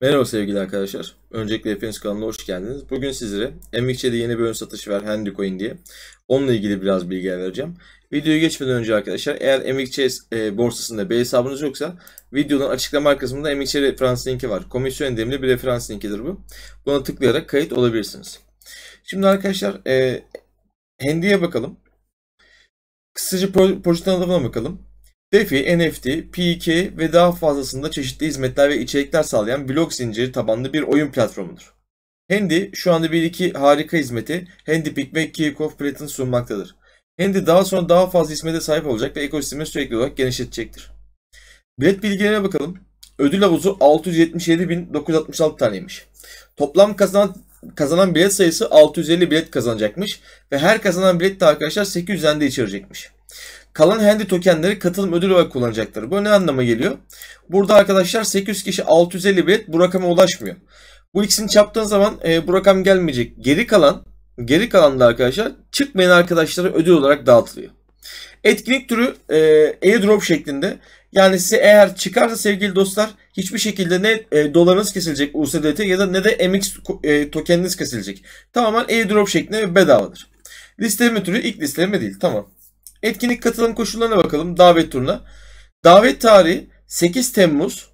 Merhaba sevgili arkadaşlar. Öncelikle hepiniz kanalına hoş geldiniz. Bugün sizlere Emikçe'de yeni bir ön satış var Handycoin diye. Onunla ilgili biraz bilgi vereceğim. Videoya geçmeden önce arkadaşlar eğer Emikçe e, borsasında bir hesabınız yoksa videodan açıklama kısmında Emikçe referans linki var. Komisyon endemli bir referans linkidir bu. Buna tıklayarak kayıt olabilirsiniz. Şimdi arkadaşlar e, Handy'ye bakalım. Kısaca projenin adına bakalım. DeFi, NFT, P2 ve daha fazlasında çeşitli hizmetler ve içerikler sağlayan blok zinciri tabanlı bir oyun platformudur. Handy şu anda bir iki harika hizmeti Handy Pick ve Kirchhoff Platin sunmaktadır. Handy daha sonra daha fazla hizmete sahip olacak ve ekosistemi sürekli olarak genişletecektir. Bilet bilgilerine bakalım. Ödül havuzu 677.966 taneymiş. Toplam kazanan, kazanan bilet sayısı 650 bilet kazanacakmış ve her kazanan bilet de arkadaşlar 800 tane de içerecekmiş. Kalan handy tokenleri katılım ödülü olarak kullanacaklar. Bu ne anlama geliyor? Burada arkadaşlar 800 kişi 650 bilet bu rakama ulaşmıyor. Bu ikisini çarptığın zaman e, bu rakam gelmeyecek. Geri kalan geri kalan da arkadaşlar çıkmayan arkadaşlara ödül olarak dağıtılıyor. Etkinlik türü e, airdrop şeklinde. Yani size eğer çıkarsa sevgili dostlar hiçbir şekilde ne e, dolarınız kesilecek USDT ya da ne de MX e, tokeniniz kesilecek. Tamamen airdrop şeklinde ve bedavadır. Listeleme türü ilk listeleme değil. Tamam. Etkinlik katılım koşullarına bakalım davet turuna. Davet tarihi 8 Temmuz.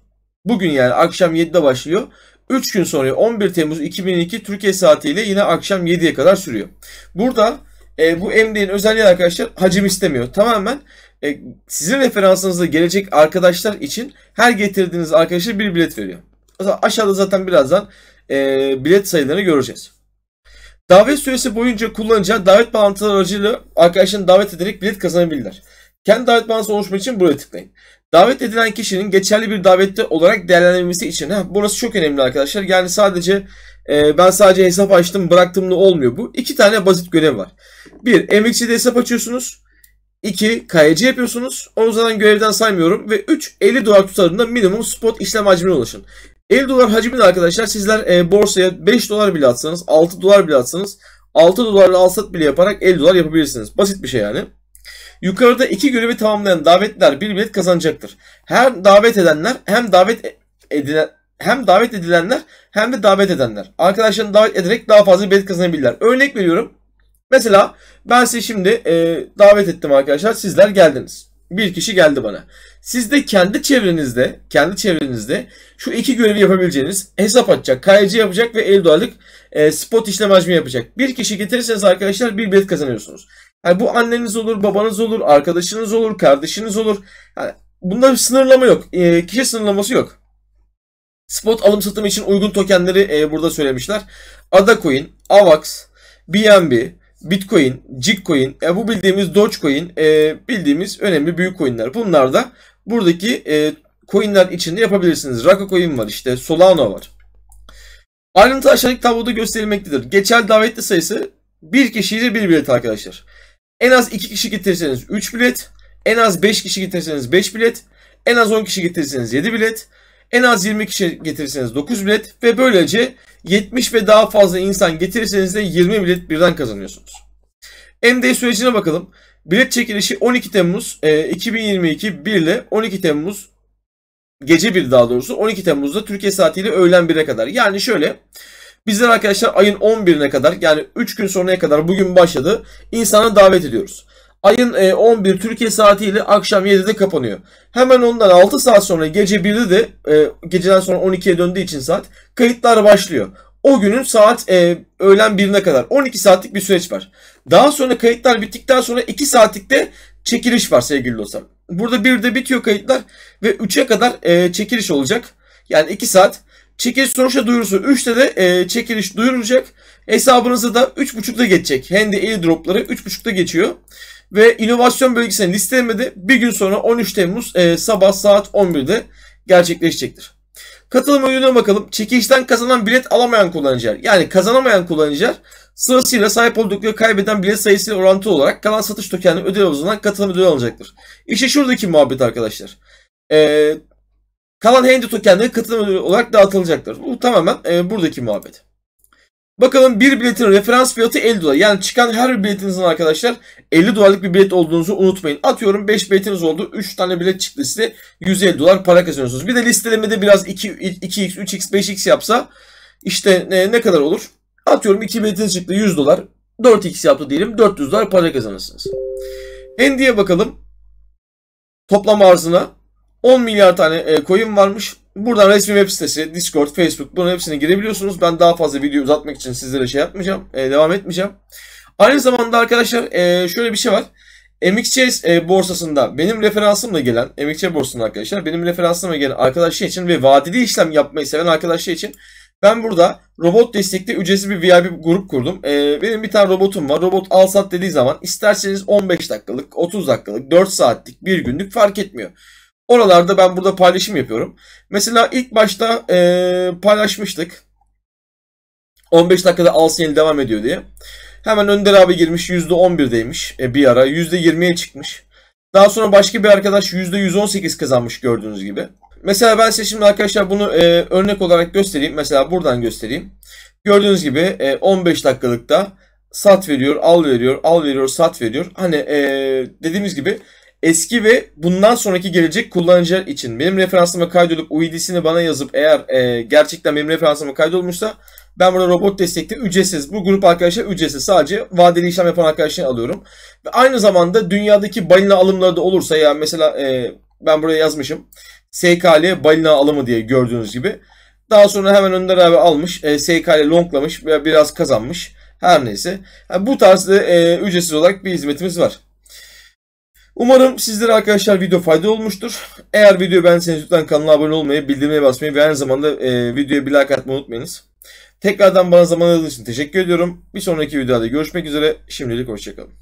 Bugün yani akşam 7'de başlıyor. 3 gün sonra 11 Temmuz 2002 Türkiye saatiyle yine akşam 7'ye kadar sürüyor. Burada e, bu MD'nin özelliği arkadaşlar hacim istemiyor. Tamamen e, sizin referansınızda gelecek arkadaşlar için her getirdiğiniz arkadaşı bir bilet veriyor. Aşağıda zaten birazdan e, bilet sayılarını göreceğiz. Davet süresi boyunca kullanacağın davet bağlantıları aracıyla arkadaşını davet ederek bilet kazanabilirler. Kendi davet bağlantısı oluşmak için buraya tıklayın. Davet edilen kişinin geçerli bir davette olarak değerlendirilmesi için. Heh, burası çok önemli arkadaşlar. Yani sadece e, ben sadece hesap açtım bıraktım da olmuyor bu. İki tane basit görev var. Bir, emekçide hesap açıyorsunuz. 2. KYC yapıyorsunuz. Onu zaten görevden saymıyorum. Ve 3. 50 dolar tutarında minimum spot işlem hacmine ulaşın. 50 dolar hacminde arkadaşlar sizler e, borsaya 5 dolar bile atsanız 6 dolar bile atsanız 6 dolarla alsat bile yaparak 50 dolar yapabilirsiniz. Basit bir şey yani. Yukarıda iki görevi tamamlayan davetler bir bilet kazanacaktır. Her davet edenler hem davet e, edilen hem davet edilenler hem de davet edenler. Arkadaşlarını davet ederek daha fazla bilet kazanabilirler. Örnek veriyorum. Mesela ben size şimdi e, davet ettim arkadaşlar. Sizler geldiniz bir kişi geldi bana. Siz de kendi çevrenizde, kendi çevrenizde şu iki görevi yapabileceğiniz hesap açacak, kayıcı yapacak ve el dolarlık e, spot işlem hacmi yapacak. Bir kişi getirirseniz arkadaşlar bir bilet kazanıyorsunuz. Yani bu anneniz olur, babanız olur, arkadaşınız olur, kardeşiniz olur. Yani bunda bir sınırlama yok. E, kişi sınırlaması yok. Spot alım satımı için uygun tokenleri e, burada söylemişler. AdaCoin, AVAX, BNB, Bitcoin, Jitcoin, e, bu bildiğimiz Dogecoin, e, bildiğimiz önemli büyük coinler. Bunlar da buradaki e, coinler içinde yapabilirsiniz. Raka coin var işte, Solana var. Ayrıntı aşağıdaki tabloda gösterilmektedir. Geçerli davetli sayısı bir kişiyle bir bilet arkadaşlar. En az 2 kişi getirirseniz 3 bilet. En az 5 kişi getirirseniz 5 bilet. En az 10 kişi getirirseniz 7 bilet en az 20 kişi getirirseniz 9 bilet ve böylece 70 ve daha fazla insan getirirseniz de 20 bilet birden kazanıyorsunuz. MD sürecine bakalım. Bilet çekilişi 12 Temmuz e, 2022 1 ile 12 Temmuz gece 1 daha doğrusu 12 Temmuz'da Türkiye saatiyle öğlen 1'e kadar. Yani şöyle bizler arkadaşlar ayın 11'ine kadar yani 3 gün sonraya kadar bugün başladı insana davet ediyoruz ayın 11 e, Türkiye saatiyle akşam 7'de kapanıyor. Hemen ondan 6 saat sonra gece 1'de de e, geceden sonra 12'ye döndüğü için saat kayıtlar başlıyor. O günün saat e, öğlen 1'ine kadar 12 saatlik bir süreç var. Daha sonra kayıtlar bittikten sonra 2 saatlik de çekiliş var sevgili dostlar. Burada 1'de bitiyor kayıtlar ve 3'e kadar e, çekiliş olacak. Yani 2 saat Çekiliş sonuçta duyurusu 3'te de e, çekiliş duyurulacak. Hesabınıza da 3.5'da geçecek. Handy airdropları 3.5'da geçiyor ve inovasyon bölgesine listelenmedi. Bir gün sonra 13 Temmuz e, sabah saat 11'de gerçekleşecektir. Katılım ödülüne bakalım. Çekişten kazanan bilet alamayan kullanıcılar. Yani kazanamayan kullanıcılar sırasıyla sahip oldukları kaybeden bilet sayısıyla orantılı olarak kalan satış tokenli ödül havuzundan katılım ödülü alacaktır. İşte şuradaki muhabbet arkadaşlar. Ee, kalan handy tokenleri katılım ödülü olarak dağıtılacaktır. Bu tamamen e, buradaki muhabbet. Bakalım bir biletin referans fiyatı 50 dolar. Yani çıkan her bir biletinizin arkadaşlar 50 dolarlık bir bilet olduğunuzu unutmayın. Atıyorum 5 biletiniz oldu. 3 tane bilet çıktı size 150 dolar para kazanıyorsunuz. Bir de listelemede biraz 2, 2x, 3x, 5x yapsa işte ne, ne kadar olur? Atıyorum 2 biletiniz çıktı 100 dolar. 4x yaptı diyelim 400 dolar para kazanırsınız. Hendiye bakalım. Toplam arzına 10 milyar tane e, coin varmış. Buradan resmi web sitesi, Discord, Facebook bunun hepsine girebiliyorsunuz. Ben daha fazla video uzatmak için sizlere şey yapmayacağım, e, devam etmeyeceğim. Aynı zamanda arkadaşlar e, şöyle bir şey var. MXC e, borsasında benim referansımla gelen, MXC borsasında arkadaşlar benim referansımla gelen arkadaşlar için ve vadeli işlem yapmayı seven arkadaşlar için ben burada robot destekli ücretsiz bir VIP grup kurdum. Ee, benim bir tane robotum var. Robot al sat dediği zaman isterseniz 15 dakikalık, 30 dakikalık, 4 saatlik, 1 günlük fark etmiyor. Oralarda ben burada paylaşım yapıyorum. Mesela ilk başta e, paylaşmıştık. 15 dakikada alsın yeni devam ediyor diye. Hemen Önder abi girmiş %11'deymiş e, bir ara. %20'ye çıkmış. Daha sonra başka bir arkadaş %118 kazanmış gördüğünüz gibi. Mesela ben size şimdi arkadaşlar bunu e, örnek olarak göstereyim. Mesela buradan göstereyim. Gördüğünüz gibi e, 15 dakikalıkta sat veriyor, al veriyor, al veriyor, sat veriyor. Hani e, dediğimiz gibi eski ve bundan sonraki gelecek kullanıcılar için benim referansıma kaydolup UID'sini bana yazıp eğer e, gerçekten benim referansıma kaydolmuşsa ben burada robot destekli ücretsiz. Bu grup arkadaşlar ücretsiz. Sadece vadeli işlem yapan arkadaşları alıyorum. Ve aynı zamanda dünyadaki balina alımları da olursa yani mesela e, ben buraya yazmışım. SKL balina alımı diye gördüğünüz gibi. Daha sonra hemen Önder abi almış. E, SKL longlamış ve biraz kazanmış. Her neyse. Yani bu tarzda e, ücretsiz olarak bir hizmetimiz var. Umarım sizlere arkadaşlar video faydalı olmuştur. Eğer video beğenseniz lütfen kanala abone olmayı, bildirimlere basmayı ve aynı zamanda e, videoya bir like atmayı unutmayınız. Tekrardan bana zaman ayırdığınız için teşekkür ediyorum. Bir sonraki videoda görüşmek üzere. Şimdilik hoşçakalın.